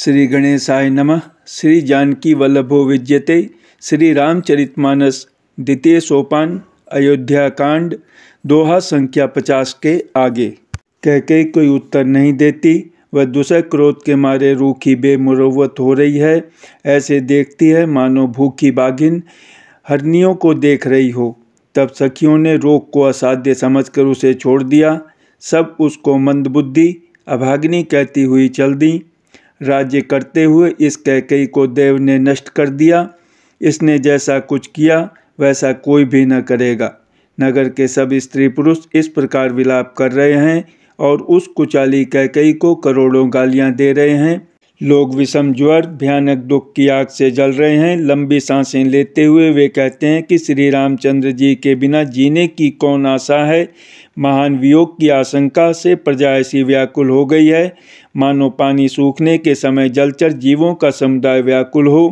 श्री गणेशाय नमः श्री जानकी वल्लभो विद्यते श्री रामचरितमानस द्वितीय सोपान अयोध्या कांड दोहा संख्या पचास के आगे कह के कोई उत्तर नहीं देती वह दूसरे क्रोध के मारे रूखी बेमुरवत हो रही है ऐसे देखती है मानो भूखी बाघिन हरनियों को देख रही हो तब सखियों ने रोग को असाध्य समझकर उसे छोड़ दिया सब उसको मंदबुद्धि अभाग्नि कहती हुई चल दी राज्य करते हुए इस कैकई को देव ने नष्ट कर दिया इसने जैसा कुछ किया वैसा कोई भी न करेगा नगर के सब स्त्री पुरुष इस प्रकार विलाप कर रहे हैं और उस कुचाली कैकई को करोड़ों गालियां दे रहे हैं लोग विषम ज्वर भयानक दुख की आग से जल रहे हैं लंबी सांसें लेते हुए वे कहते हैं कि श्री रामचंद्र जी के बिना जीने की कौन आशा है महान वियोग की आशंका से प्रजा ऐसी व्याकुल हो गई है मानो पानी सूखने के समय जलचर जीवों का समुदाय व्याकुल हो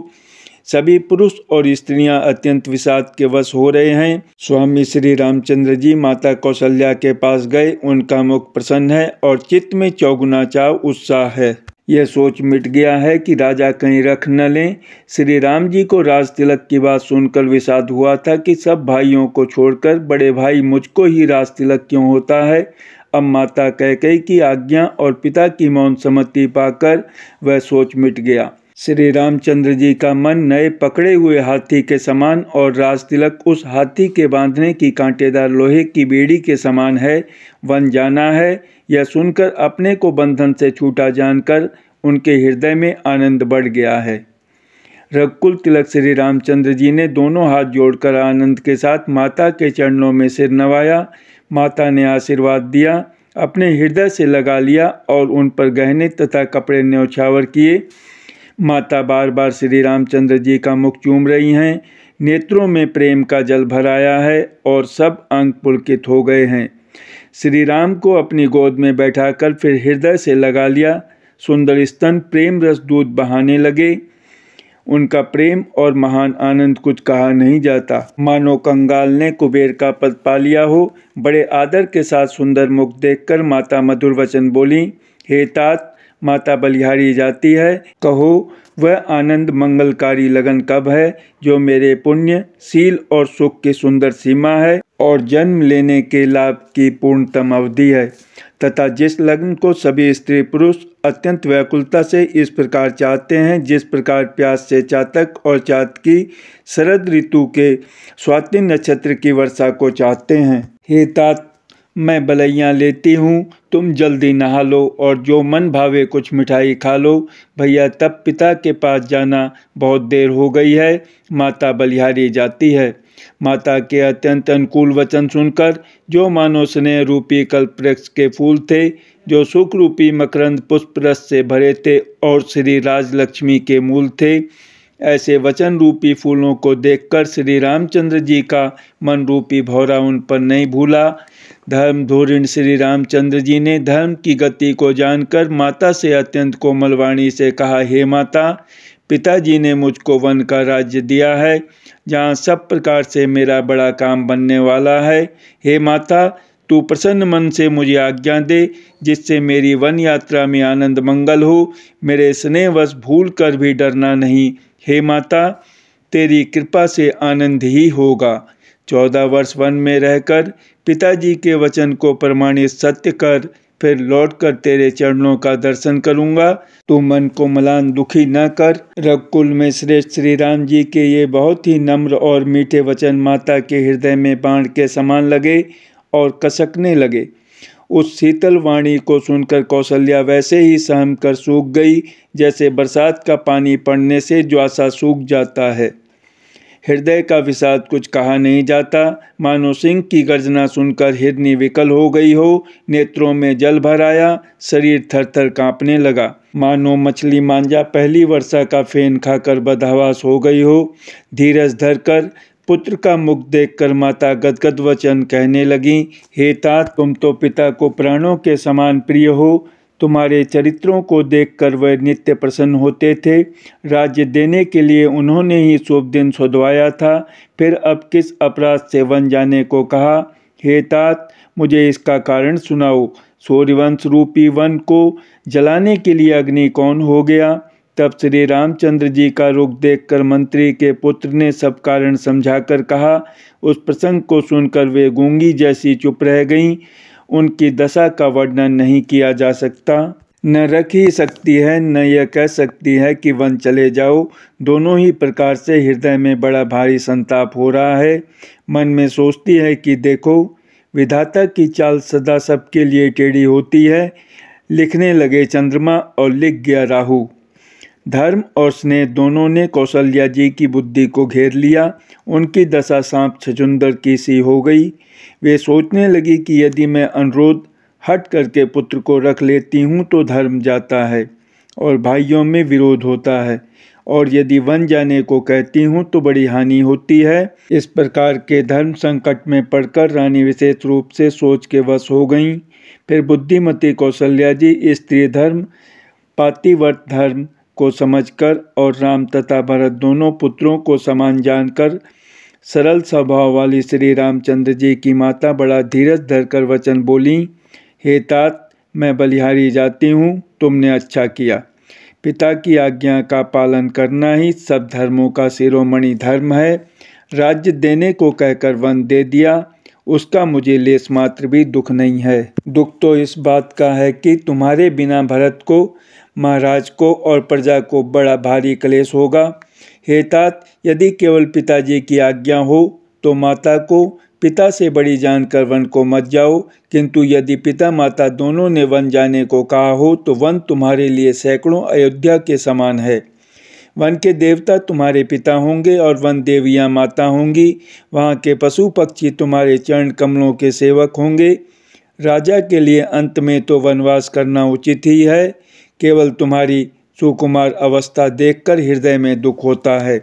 सभी पुरुष और स्त्रियां अत्यंत विषाद के वश हो रहे हैं स्वामी श्री रामचंद्र जी माता कौशल्या के पास गए उनका मुख प्रसन्न है और चित्त में चौगुना चाव उत्साह है यह सोच मिट गया है कि राजा कहीं रख न लें श्री राम जी को राज तिलक की बात सुनकर विषाद हुआ था कि सब भाइयों को छोड़कर बड़े भाई मुझको ही राज तिलक क्यों होता है अब माता कैकई की आज्ञा और पिता की मौन सम्मति पाकर वह सोच मिट गया श्री रामचंद्र जी का मन नए पकड़े हुए हाथी के समान और राज तिलक उस हाथी के बांधने की कांटेदार लोहे की बेड़ी के समान है वन जाना है यह सुनकर अपने को बंधन से छूटा जानकर उनके हृदय में आनंद बढ़ गया है रघुकुल तिलक श्री रामचंद्र जी ने दोनों हाथ जोड़कर आनंद के साथ माता के चरणों में सिर नवाया माता ने आशीर्वाद दिया अपने हृदय से लगा लिया और उन पर गहने तथा कपड़े न्यौछावर किए माता बार बार श्री रामचंद्र जी का मुख चूम रही हैं नेत्रों में प्रेम का जल भराया है और सब अंग पुलकित हो गए हैं श्री राम को अपनी गोद में बैठाकर फिर हृदय से लगा लिया सुंदर स्तन प्रेम रस दूध बहाने लगे उनका प्रेम और महान आनंद कुछ कहा नहीं जाता मानो कंगाल ने कुबेर का पद पा लिया हो बड़े आदर के साथ सुंदर मुख देखकर माता मधुर वचन बोली हे तात माता बलिहारी जाती है कहो वह आनंद मंगलकारी लगन कब है जो मेरे पुण्य सील और सुख की सुंदर सीमा है और जन्म लेने के लाभ की पूर्णतम अवधि है तथा जिस लग्न को सभी स्त्री पुरुष अत्यंत व्याकुलता से इस प्रकार चाहते हैं जिस प्रकार प्यास से चातक और चातकी शरद ऋतु के स्वाति नक्षत्र की वर्षा को चाहते हैं हे तात मैं बलैयाँ लेती हूँ तुम जल्दी नहा लो और जो मन भावे कुछ मिठाई खा लो भैया तब पिता के पास जाना बहुत देर हो गई है माता बलिहारी जाती है माता के अत्यंत अनुकूल वचन सुनकर जो मानो स्नेह रूपी कल्पवृक्ष के फूल थे जो सुख रूपी मकरंद पुष्प रस से भरे थे और श्री राजलक्ष्मी के मूल थे ऐसे वचन रूपी फूलों को देखकर श्री रामचंद्र जी का मन रूपी भौरा उन पर नहीं भूला धर्म धूरिण श्री रामचंद्र जी ने धर्म की गति को जानकर माता से अत्यंत कोमलवाणी से कहा हे माता पिताजी ने मुझको वन का राज्य दिया है जहाँ सब प्रकार से मेरा बड़ा काम बनने वाला है हे माता तू प्रसन्न मन से मुझे आज्ञा दे जिससे मेरी वन यात्रा में आनंद मंगल हो मेरे स्नेहवश भूल कर भी डरना नहीं हे माता तेरी कृपा से आनंद ही होगा चौदह वर्ष वन में रहकर पिताजी के वचन को प्रमाणित सत्य कर फिर लौट कर तेरे चरणों का दर्शन करूंगा तू मन को मलान दुखी न कर रघुकुल में श्रेष्ठ श्री राम जी के ये बहुत ही नम्र और मीठे वचन माता के हृदय में बाण के समान लगे और कसकने लगे उस शीतल वाणी को सुनकर कौशल्या वैसे ही सहम कर सूख गई जैसे बरसात का पानी पड़ने से ज्वासा सूख जाता है हृदय का विषाद कुछ कहा नहीं जाता मानो सिंह की गर्जना सुनकर हिरनी विकल हो गई हो नेत्रों में जल भर आया शरीर थर थर काँपने लगा मानो मछली मांझा पहली वर्षा का फेन खाकर बदहवास हो गई हो धीरज धरकर पुत्र का मुख देखकर माता गदगद वचन कहने लगी हे तात तुम तो पिता को प्राणों के समान प्रिय हो तुम्हारे चरित्रों को देखकर वह नित्य प्रसन्न होते थे राज्य देने के लिए उन्होंने ही शुभ दिन सुधवाया था फिर अब किस अपराध से वन जाने को कहा हे तात मुझे इसका कारण सुनाओ सूर्यवंश रूपी वन को जलाने के लिए अग्नि कौन हो गया तब श्री रामचंद्र जी का रुख देखकर मंत्री के पुत्र ने सब कारण समझाकर कहा उस प्रसंग को सुनकर वे गूंगी जैसी चुप रह गईं उनकी दशा का वर्णन नहीं किया जा सकता न रख ही सकती है न यह कह सकती है कि वन चले जाओ दोनों ही प्रकार से हृदय में बड़ा भारी संताप हो रहा है मन में सोचती है कि देखो विधाता की चाल सदा सबके लिए टेढ़ी होती है लिखने लगे चंद्रमा और लिख गया राहु धर्म और स्नेह दोनों ने कौशल्या जी की बुद्धि को घेर लिया उनकी दशा सांप छजुंदर की सी हो गई वे सोचने लगी कि यदि मैं अनुरोध हट करके पुत्र को रख लेती हूँ तो धर्म जाता है और भाइयों में विरोध होता है और यदि वन जाने को कहती हूँ तो बड़ी हानि होती है इस प्रकार के धर्म संकट में पड़कर रानी विशेष रूप से सोच के वश हो गईं फिर बुद्धिमती कौशल्या जी स्त्री धर्म पातिवर्त धर्म को समझकर और राम तथा भरत दोनों पुत्रों को समान जानकर सरल स्वभाव वाली श्री रामचंद्र जी की माता बड़ा धीरज धरकर वचन बोली हे तात मैं बलिहारी जाती हूँ तुमने अच्छा किया पिता की आज्ञा का पालन करना ही सब धर्मों का शिरोमणि धर्म है राज्य देने को कहकर वन दे दिया उसका मुझे लेस मात्र भी दुख नहीं है दुख तो इस बात का है कि तुम्हारे बिना भरत को महाराज को और प्रजा को बड़ा भारी क्लेश होगा हेतात यदि केवल पिताजी की आज्ञा हो तो माता को पिता से बड़ी जानकर वन को मत जाओ किंतु यदि पिता माता दोनों ने वन जाने को कहा हो तो वन तुम्हारे लिए सैकड़ों अयोध्या के समान है वन के देवता तुम्हारे पिता होंगे और वन देवियाँ माता होंगी वहाँ के पशु पक्षी तुम्हारे चरण कमलों के सेवक होंगे राजा के लिए अंत में तो वनवास करना उचित ही है केवल तुम्हारी सुकुमार अवस्था देखकर हृदय में दुख होता है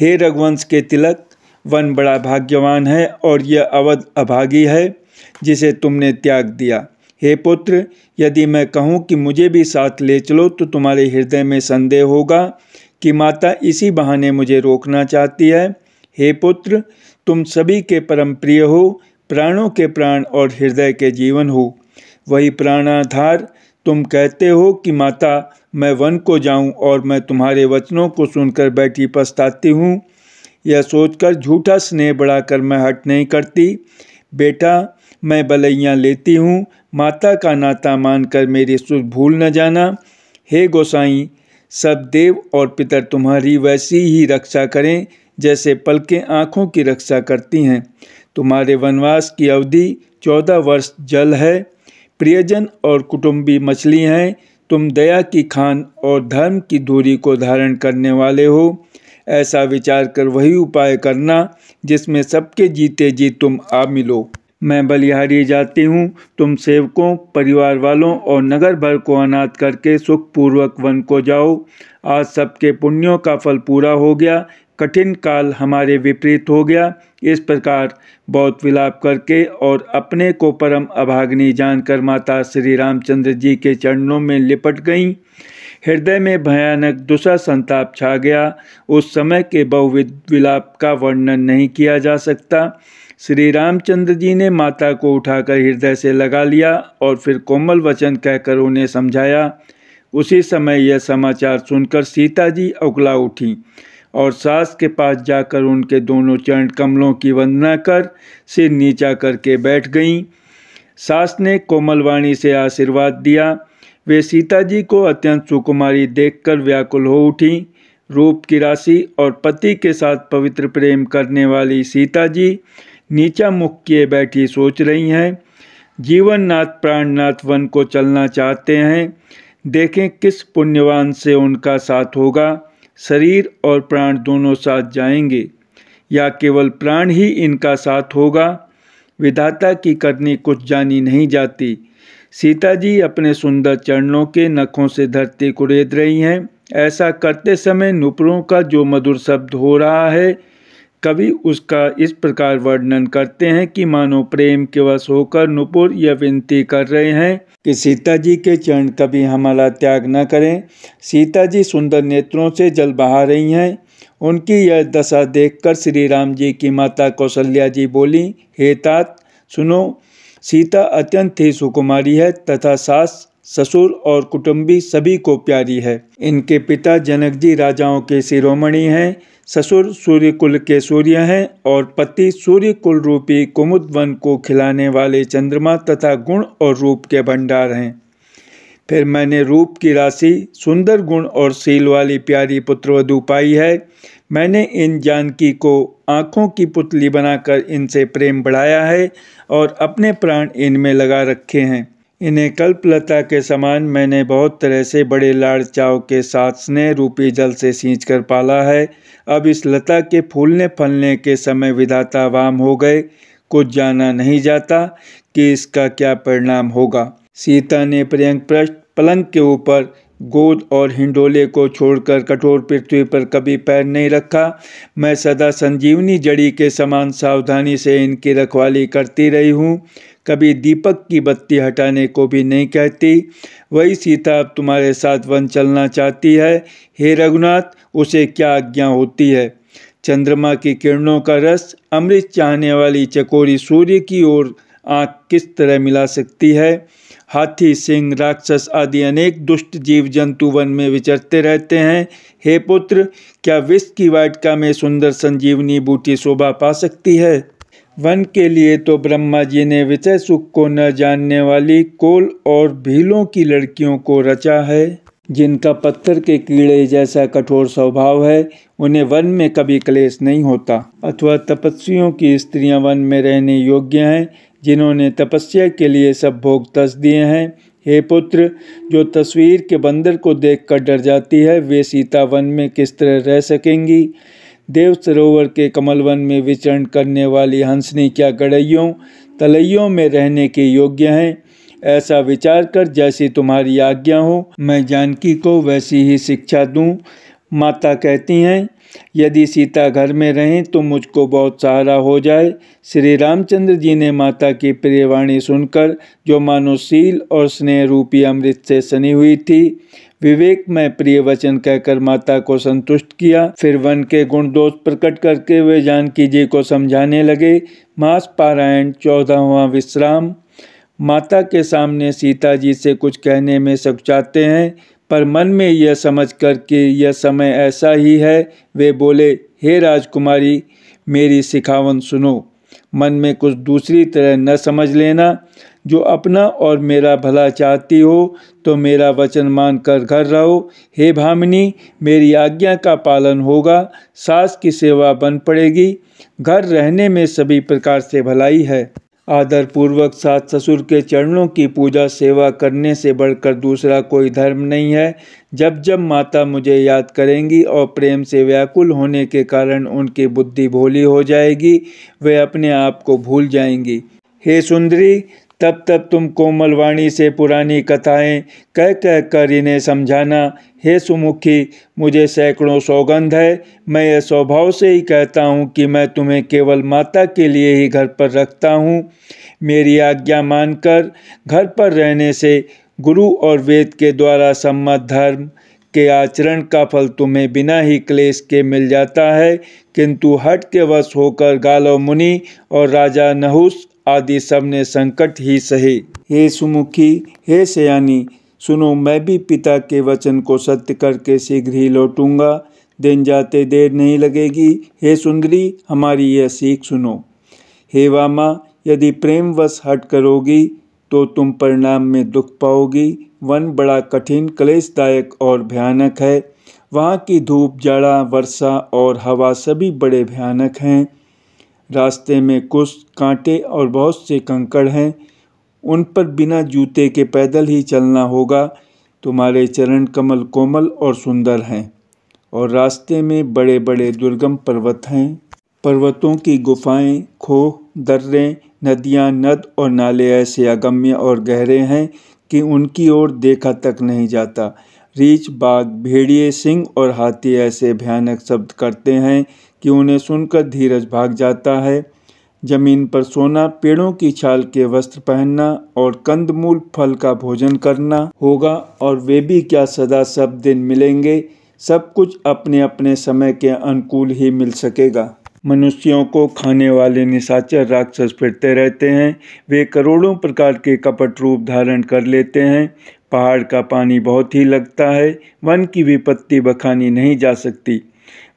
हे रघुवंश के तिलक वन बड़ा भाग्यवान है और यह अवध अभागी है जिसे तुमने त्याग दिया हे पुत्र यदि मैं कहूँ कि मुझे भी साथ ले चलो तो तुम्हारे हृदय में संदेह होगा कि माता इसी बहाने मुझे रोकना चाहती है हे पुत्र तुम सभी के परम प्रिय हो प्राणों के प्राण और हृदय के जीवन हो वही प्राणाधार तुम कहते हो कि माता मैं वन को जाऊं और मैं तुम्हारे वचनों को सुनकर बैठी पछताती हूँ यह सोचकर झूठा स्नेह बढ़ाकर मैं हट नहीं करती बेटा मैं बलैयाँ लेती हूँ माता का नाता मानकर मेरी सुध भूल न जाना हे गोसाई सब देव और पितर तुम्हारी वैसी ही रक्षा करें जैसे पलकें आँखों की रक्षा करती हैं तुम्हारे वनवास की अवधि चौदह वर्ष जल है प्रियजन और कुटुंबी मछली हैं तुम दया की खान और धर्म की दूरी को धारण करने वाले हो ऐसा विचार कर वही उपाय करना जिसमें सबके जीते जी तुम आ मिलो मैं बलिहारी जाती हूँ तुम सेवकों परिवार वालों और नगर भर को अनाथ करके सुखपूर्वक वन को जाओ आज सबके पुण्यों का फल पूरा हो गया कठिन काल हमारे विपरीत हो गया इस प्रकार बहुत विलाप करके और अपने को परम अभाग्नि जानकर माता श्री रामचंद्र जी के चरणों में लिपट गईं हृदय में भयानक दूसरा संताप छा गया उस समय के बहुविध विलाप का वर्णन नहीं किया जा सकता श्री रामचंद्र जी ने माता को उठाकर हृदय से लगा लिया और फिर कोमल वचन कहकर उन्हें समझाया उसी समय यह समाचार सुनकर सीता जी अगला उठी और सास के पास जाकर उनके दोनों चरण कमलों की वंदना कर सिर नीचा करके बैठ गईं सास ने कोमल वाणी से आशीर्वाद दिया वे सीता जी को अत्यंत सुकुमारी देखकर व्याकुल हो उठी रूप की राशि और पति के साथ पवित्र प्रेम करने वाली सीता जी नीचा मुख किए बैठी सोच रही हैं जीवन नाथ प्राणनाथ वन को चलना चाहते हैं देखें किस पुण्यवान से उनका साथ होगा शरीर और प्राण दोनों साथ जाएंगे या केवल प्राण ही इनका साथ होगा विधाता की करनी कुछ जानी नहीं जाती सीता जी अपने सुंदर चरणों के नखों से धरती को रेद रही हैं ऐसा करते समय नुपुरों का जो मधुर शब्द हो रहा है कवि उसका इस प्रकार वर्णन करते हैं कि मानो प्रेम के वश होकर नुपुर यह विनती कर रहे हैं कि सीता जी के चरण कभी हमारा त्याग न करें सीता जी सुंदर नेत्रों से जल बहा रही हैं उनकी यह दशा देखकर श्री राम जी की माता कौशल्या जी बोली हे तात सुनो सीता अत्यंत ही सुकुमारी है तथा सास ससुर और कुटुंबी सभी को प्यारी है इनके पिता जनक जी राजाओं के शिरोमणि हैं ससुर सूर्यकुल के सूर्य हैं और पति सूर्यकुल रूपी कुमुद वन को खिलाने वाले चंद्रमा तथा गुण और रूप के भंडार हैं फिर मैंने रूप की राशि सुंदर गुण और सील वाली प्यारी पुत्रवधु पाई है मैंने इन जानकी को आँखों की पुतली बनाकर इनसे प्रेम बढ़ाया है और अपने प्राण इनमें लगा रखे हैं इन्हें कल्पलता के समान मैंने बहुत तरह से बड़े लाड़ चाव के साथ स्नेह रूपी जल से सींच कर पाला है अब इस लता के फूलने फलने के समय विधाता वाम हो गए कुछ जाना नहीं जाता कि इसका क्या परिणाम होगा सीता ने प्रियंक पृष्ठ पलंग के ऊपर गोद और हिंडोले को छोड़कर कठोर पृथ्वी पर कभी पैर नहीं रखा मैं सदा संजीवनी जड़ी के समान सावधानी से इनकी रखवाली करती रही हूँ कभी दीपक की बत्ती हटाने को भी नहीं कहती वही सीता अब तुम्हारे साथ वन चलना चाहती है हे रघुनाथ उसे क्या आज्ञा होती है चंद्रमा की किरणों का रस अमृत चाहने वाली चकोरी सूर्य की ओर आँख किस तरह मिला सकती है हाथी सिंह राक्षस आदि अनेक दुष्ट जीव जंतु वन में विचरते रहते हैं हे पुत्र क्या विश्व की वाटिका में सुंदर संजीवनी बूटी शोभा पा सकती है वन के लिए तो ब्रह्मा जी ने विषय सुख को न जानने वाली कोल और भीलों की लड़कियों को रचा है जिनका पत्थर के कीड़े जैसा कठोर स्वभाव है उन्हें वन में कभी क्लेश नहीं होता अथवा तपस्वियों की स्त्रियां वन में रहने योग्य हैं जिन्होंने तपस्या के लिए सब भोग तस दिए हैं हे पुत्र जो तस्वीर के बंदर को देखकर डर जाती है वे सीता वन में किस तरह रह सकेंगी देव सरोवर के कमल वन में विचरण करने वाली हंसनी क्या गड़ैयों तलैयों में रहने के योग्य हैं ऐसा विचार कर जैसी तुम्हारी आज्ञा हो मैं जानकी को वैसी ही शिक्षा दूं माता कहती हैं यदि सीता घर में रहें तो मुझको बहुत सहारा हो जाए श्री रामचंद्र जी ने माता की प्रियवाणी सुनकर जो मानोशील और स्नेह रूपी अमृत से सनी हुई थी विवेक में प्रिय वचन कहकर माता को संतुष्ट किया फिर वन के गुण दोष प्रकट करके वे जानकी जी को समझाने लगे मास पारायण चौदहवा विश्राम माता के सामने सीता जी से कुछ कहने में सकुचाते हैं पर मन में यह समझ कर कि यह समय ऐसा ही है वे बोले हे राजकुमारी मेरी सिखावन सुनो मन में कुछ दूसरी तरह न समझ लेना जो अपना और मेरा भला चाहती हो तो मेरा वचन मान कर घर रहो हे भामिनी मेरी आज्ञा का पालन होगा सास की सेवा बन पड़ेगी घर रहने में सभी प्रकार से भलाई है आदरपूर्वक सास ससुर के चरणों की पूजा सेवा करने से बढ़कर दूसरा कोई धर्म नहीं है जब जब माता मुझे याद करेंगी और प्रेम से व्याकुल होने के कारण उनकी बुद्धि भोली हो जाएगी वे अपने आप को भूल जाएंगी हे सुंदरी तब तब तुम कोमल वाणी से पुरानी कथाएं कह कह कर इन्हें समझाना हे सुमुखी मुझे सैकड़ों सौगंध है मैं यह स्वभाव से ही कहता हूँ कि मैं तुम्हें केवल माता के लिए ही घर पर रखता हूँ मेरी आज्ञा मानकर घर पर रहने से गुरु और वेद के द्वारा सम्मत धर्म के आचरण का फल तुम्हें बिना ही क्लेश के मिल जाता है किंतु हट के वश होकर गालो मुनि और राजा नहुस आदि सब ने संकट ही सहे हे सुमुखी हे सयानी सुनो मैं भी पिता के वचन को सत्य करके शीघ्र ही लौटूंगा दिन जाते देर नहीं लगेगी हे सुंदरी हमारी यह सीख सुनो हे वामा यदि प्रेमवश हट करोगी तो तुम परिणाम में दुख पाओगी वन बड़ा कठिन क्लेशदायक और भयानक है वहाँ की धूप जाड़ा वर्षा और हवा सभी बड़े भयानक हैं रास्ते में कुछ कांटे और बहुत से कंकड़ हैं उन पर बिना जूते के पैदल ही चलना होगा तुम्हारे चरण कमल कोमल और सुंदर हैं और रास्ते में बड़े बड़े दुर्गम पर्वत हैं पर्वतों की गुफाएं, खोह दर्रे नदियां, नद और नाले ऐसे अगम्य और गहरे हैं कि उनकी ओर देखा तक नहीं जाता रीछ बाघ भेड़िए सिंह और हाथी ऐसे भयानक शब्द करते हैं कि उन्हें सुनकर धीरज भाग जाता है जमीन पर सोना पेड़ों की छाल के वस्त्र पहनना और कंदमूल फल का भोजन करना होगा और वे भी क्या सदा सब दिन मिलेंगे सब कुछ अपने अपने समय के अनुकूल ही मिल सकेगा मनुष्यों को खाने वाले निशाचर राक्षस फिरते रहते हैं वे करोड़ों प्रकार के कपट रूप धारण कर लेते हैं पहाड़ का पानी बहुत ही लगता है वन की विपत्ति बखानी नहीं जा सकती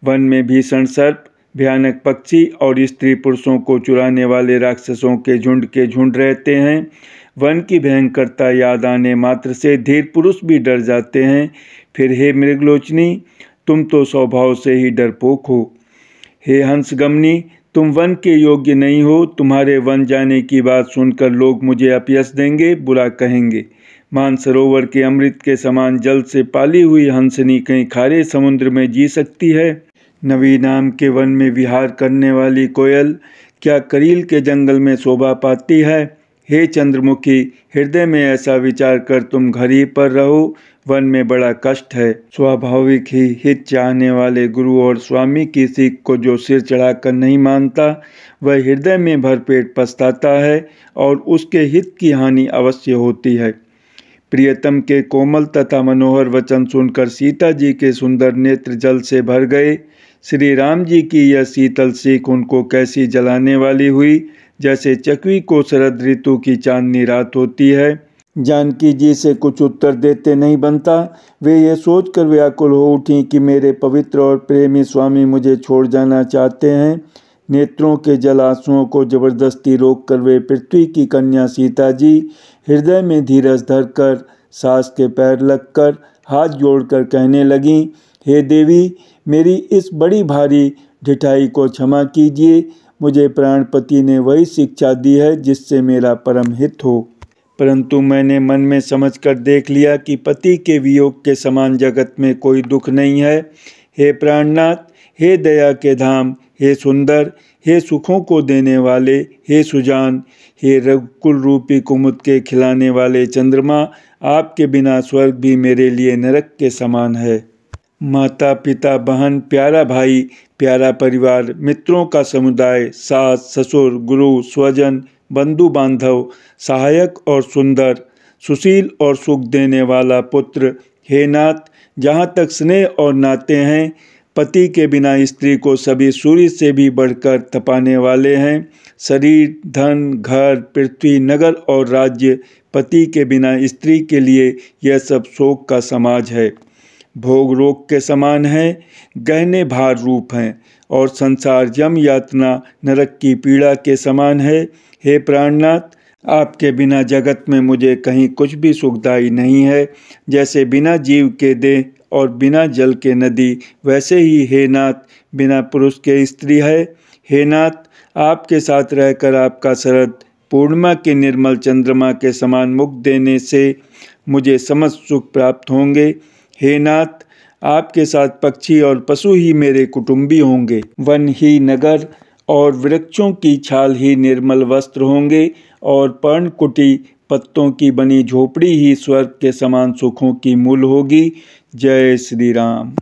वन में भीषण सर्प भयानक पक्षी और स्त्री पुरुषों को चुराने वाले राक्षसों के झुंड के झुंड रहते हैं वन की भयंकरता याद आने मात्र से धीर पुरुष भी डर जाते हैं फिर हे मृगलोचनी तुम तो स्वभाव से ही डरपोक हो हे हंसगमनी तुम वन के योग्य नहीं हो तुम्हारे वन जाने की बात सुनकर लोग मुझे अपयस देंगे बुरा कहेंगे मानसरोवर के अमृत के समान जल से पाली हुई हंसनी कहीं खारे समुद्र में जी सकती है नवी नाम के वन में विहार करने वाली कोयल क्या करील के जंगल में शोभा पाती है हे चंद्रमुखी हृदय में ऐसा विचार कर तुम घर ही पर रहो वन में बड़ा कष्ट है स्वाभाविक ही हित चाहने वाले गुरु और स्वामी की सीख को जो सिर चढ़ाकर नहीं मानता वह हृदय में भरपेट पछताता है और उसके हित की हानि अवश्य होती है प्रियतम के कोमल तथा मनोहर वचन सुनकर सीता जी के सुंदर नेत्र जल से भर गए श्री राम जी की यह शीतल सीख उनको कैसी जलाने वाली हुई जैसे चकवी को शरद ऋतु की चांदनी रात होती है जानकी जी से कुछ उत्तर देते नहीं बनता वे ये सोचकर व्याकुल हो उठी कि मेरे पवित्र और प्रेमी स्वामी मुझे छोड़ जाना चाहते हैं नेत्रों के जलाशुओं को जबरदस्ती रोक कर वे पृथ्वी की कन्या सीता जी हृदय में धीरज धरकर सास के पैर लगकर हाथ जोड़कर कहने लगी हे देवी मेरी इस बड़ी भारी ढिठाई को क्षमा कीजिए मुझे प्राणपति ने वही शिक्षा दी है जिससे मेरा परम हित हो परंतु मैंने मन में समझकर देख लिया कि पति के वियोग के समान जगत में कोई दुख नहीं है हे प्राणनाथ हे दया के धाम हे सुंदर हे सुखों को देने वाले हे सुजान हे रघुकुल रूपी कुमुद के खिलाने वाले चंद्रमा आपके बिना स्वर्ग भी मेरे लिए नरक के समान है माता पिता बहन प्यारा भाई प्यारा परिवार मित्रों का समुदाय सास ससुर गुरु स्वजन बंधु बांधव सहायक और सुंदर सुशील और सुख देने वाला पुत्र हे नाथ जहाँ तक स्नेह और नाते हैं पति के बिना स्त्री को सभी सूर्य से भी बढ़कर तपाने वाले हैं शरीर धन घर पृथ्वी नगर और राज्य पति के बिना स्त्री के लिए यह सब शोक का समाज है भोग रोग के समान हैं गहने भार रूप हैं और संसार यम यातना नरक की पीड़ा के समान है हे प्राणनाथ आपके बिना जगत में मुझे कहीं कुछ भी सुखदाई नहीं है जैसे बिना जीव के देह और बिना जल के नदी वैसे ही हे नाथ बिना पुरुष के स्त्री है हे नाथ आपके साथ रहकर आपका शरद पूर्णिमा के निर्मल चंद्रमा के समान मुख देने से मुझे समस्त सुख प्राप्त होंगे हे नाथ आपके साथ पक्षी और पशु ही मेरे कुटुंबी होंगे वन ही नगर और वृक्षों की छाल ही निर्मल वस्त्र होंगे और पर्णकुटी पत्तों की बनी झोपड़ी ही स्वर्ग के समान सुखों की मूल होगी जय श्री राम